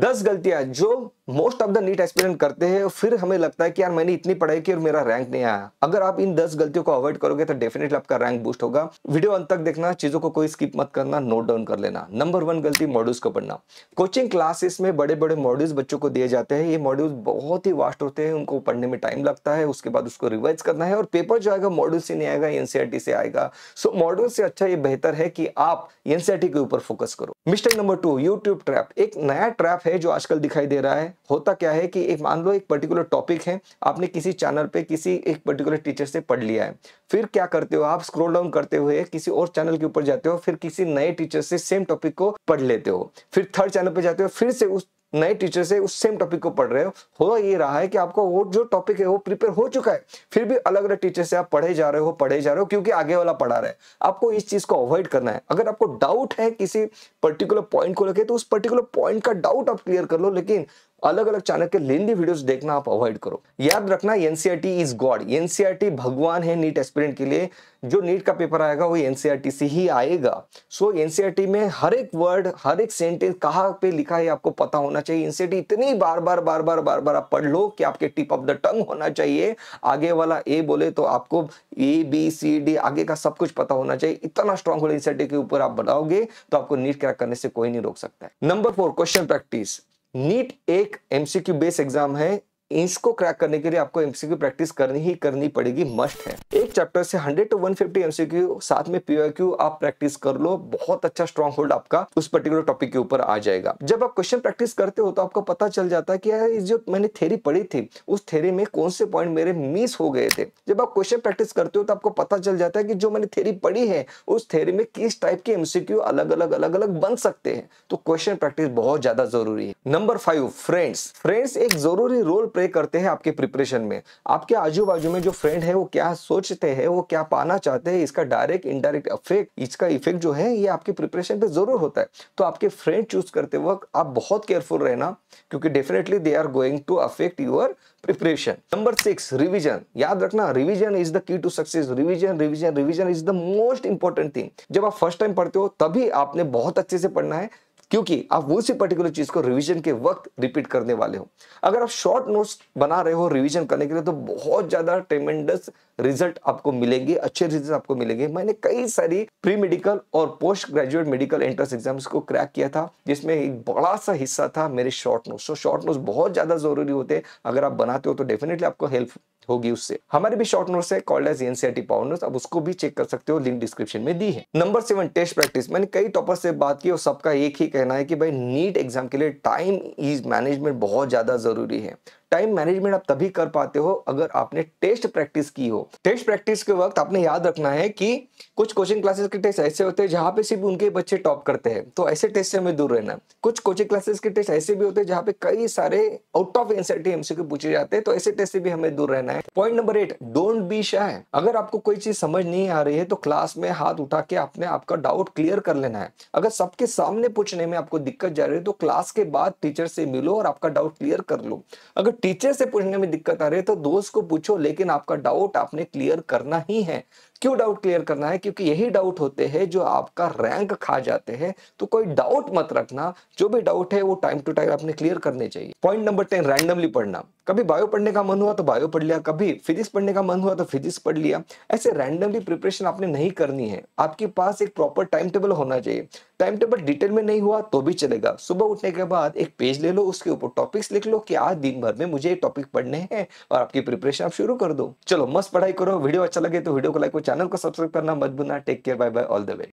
दस गलतियां जो most of the NEET experience करते हैं फिर हमें लगता है कि यार मैंने इतनी पढ़ाई की और मेरा रैंक नहीं आया अगर आप इन दस गलतियों को अवॉइड करोगे तो डेफिनेटली आपका रैंक बूस्ट होगा वीडियो अंत तक देखना चीजों को कोई स्किप मत करना नोट डाउन कर लेना नंबर वन गलती मॉड्यूल्स को पढ़ना कोचिंग क्लासेस में बड़े बड़े मॉड्यूल्स बच्चों को दिए जाते हैं ये मॉड्यूल्स बहुत ही वास्ट होते हैं उनको पढ़ने में टाइम लगता है उसके बाद उसको रिवाइज करना है और पेपर जो आएगा मॉड्यूल से नहीं आएगा एनसीआरटी e से आएगा सो मॉड्यूल से अच्छा ये बेहतर है कि आप एनसीआरटी e के ऊपर फोकस करो mistake number two YouTube trap एक नया ट्रैप है जो आजकल दिखाई दे रहा है होता क्या है कि एक मान लो एक पर्टिकुलर टॉपिक है आपने किसी चैनल पे किसी एक पर्टिकुलर टीचर से पढ़ लिया है फिर क्या करते हो आप स्क्रोल डाउन करते हुए किसी और चैनल के ऊपर जाते हो फिर किसी नए टीचर से सेम टॉपिक को पढ़ लेते हो फिर थर्ड चैनल पर जाते हो फिर से उस नए टीचर से उस सेम टॉपिक को पढ़ रहे हो हो ये रहा है कि आपको वो जो टॉपिक है वो प्रिपेयर हो चुका है फिर भी अलग अलग टीचर से आप पढ़े जा रहे हो पढ़े जा रहे हो क्योंकि आगे वाला पढ़ा रहे आपको इस चीज को अवॉइड करना है अगर आपको डाउट है किसी पर्टिकुलर पॉइंट को लेकर तो उस पर्टिकुलर पॉइंट का डाउट आप क्लियर कर लो लेकिन अलग अलग चैनल के लेंदी वीडियोस देखना आप अवॉइड करो याद रखना एनसीआरटी इज गॉड एनसीआरटी भगवान है नीट एस्पिरेंट के लिए जो नीट का पेपर आएगा वो एनसीआरटी e से ही आएगा सो so, एनसीआरटी e में हर एक वर्ड हर एक सेंटेंस कहाँ पे लिखा है आपको पता होना चाहिए एनसीआरटी e इतनी बार बार बार बार बार बार आप पढ़ लो कि आपके टिप ऑफ द टंग होना चाहिए आगे वाला ए बोले तो आपको ए बी सी डी आगे का सब कुछ पता होना चाहिए इतना स्ट्रॉन्ग होल्ड एनसीआरटी के ऊपर आप बनाओगे तो आपको नीट क्रैक करने से कोई नहीं रोक सकता है number four question practice NEET एक एमसीक्यू बेस एग्जाम है इसको क्रैक करने के लिए आपको एमसीक्यू प्रैक्टिस करनी ही करनी पड़ेगी मस्ट है एक चैप्टर से 100 टू 150 एमसीक्यू साथ में पीओक्यू आप प्रैक्टिस कर लो बहुत अच्छा स्ट्रॉन्ग होल्ड आपका उस पर्टिकुलर टॉपिक के ऊपर आ जाएगा जब आप क्वेश्चन प्रैक्टिस करते हो तो आपको पता चल जाता है कि यार जो मैंने थेरी पढ़ी थी उस थेरी में कौन से पॉइंट मेरे मिस हो गए थे जब आप क्वेश्चन प्रैक्टिस करते हो तो आपको पता चल जाता है कि जो मैंने थेरी पढ़ी है उस थेरी में किस टाइप के एमसीक्यू अलग अलग अलग अलग बन सकते हैं तो क्वेश्चन प्रैक्टिस बहुत ज्यादा जरूरी है नंबर फाइव फ्रेंड्स फ्रेंड्स एक जरूरी रोल प्ले करते हैं आपके प्रिपरेशन में आपके आजू बाजू में जो फ्रेंड है वो क्या सोचते चाहते हैं वो क्या पाना चाहते हैं इसका डायरेक्ट इनडायरेक्ट इफेक्ट इसका इफेक्ट जो है ये आपके प्रिपरेशन पे जरूर होता है तो आपके फ्रेंड चूज करते वक्त आप बहुत केयरफुल रहना क्योंकि definitely they are going to affect your preparation number six revision याद रखना revision is the key to success revision revision revision is the most important thing जब आप फर्स्ट टाइम पढ़ते हो तभी आपने बहुत अच्छे से पढ़ना है क्योंकि आप उसी पर्टिकुलर चीज को रिवीजन के वक्त रिपीट करने वाले हो अगर आप शॉर्ट नोट्स बना रहे हो रिवीजन करने के लिए तो बहुत ज्यादा टेमेंडस रिजल्ट आपको मिलेंगे अच्छे रिजल्ट आपको मिलेंगे मैंने कई सारी प्री मेडिकल और post graduate medical entrance exams को क्रैक किया था जिसमें एक बड़ा सा हिस्सा था मेरे शॉर्ट नोट्स तो शॉर्ट नोट्स बहुत ज़्यादा ज़रूरी होते हैं अगर आप बनाते हो तो डेफिनेटली आपको हेल्प होगी उससे हमारे भी शॉर्ट नोट्स है called as NCERT power notes आप उसको भी चेक कर सकते हो लिंक डिस्क्रिप्शन में दी है नंबर सेवन टेस्ट प्रैक्टिस मैंने कई टॉपर से बात की और सबका एक ही कहना है कि भाई नीट एग्जाम के लिए टाइम इज मैनेजमेंट बहुत ज्यादा जरूरी है टाइम मैनेजमेंट आप तभी कर पाते हो अगर आपने टेस्ट प्रैक्टिस की हो टेस्ट प्रैक्टिस के वक्त आपने याद रखना है कि कुछ कोचिंग क्लासेस के टेस्ट ऐसे होते हैं जहाँ पे सिर्फ उनके बच्चे टॉप करते हैं तो ऐसे टेस्ट से हमें दूर रहना कुछ कोचिंग क्लासेस के टेस्ट ऐसे भी होते हैं जहाँ पे कई सारे आउट ऑफ एनसीटी एमसीक्यू पूछे जाते हैं तो ऐसे टेस्ट से भी हमें दूर रहना है point number eight don't be shy अगर आपको कोई चीज समझ नहीं आ रही है तो क्लास में हाथ उठा के आपने आपका डाउट क्लियर कर लेना है अगर सबके सामने पूछने में आपको दिक्कत जा रही है तो क्लास के बाद टीचर से मिलो और आपका डाउट क्लियर कर लो अगर टीचर से पूछने में दिक्कत आ रही है तो दोस्त को पूछो लेकिन आपका डाउट आपने क्लियर करना ही है क्यों डाउट क्लियर करना है क्योंकि यही डाउट होते हैं जो आपका रैंक खा जाते हैं तो कोई डाउट मत रखना जो भी डाउट है वो टाइम टू टाइम आपने क्लियर करने चाहिए पॉइंट नंबर टेन रैंडमली पढ़ना कभी बायो पढ़ने का मन हुआ तो बायो पढ़ लिया कभी फिजिक्स पढ़ने का मन हुआ तो फिजिक्स पढ़ लिया ऐसे रैंडमली प्रिपरेशन आपने नहीं करनी है आपके पास एक प्रॉपर टाइम टेबल होना चाहिए टाइम टेबल डिटेल में नहीं हुआ तो भी चलेगा सुबह उठने के बाद एक पेज ले लो उसके ऊपर टॉपिक्स लिख लो कि आज दिन भर में मुझे ये टॉपिक पढ़ने हैं और आपकी प्रिपरेशन आप शुरू कर दो चलो मस्त पढ़ाई करो वीडियो अच्छा लगे तो वीडियो को लाइक चैनल को सब्सक्राइब करना मत भूलना take care bye bye all the way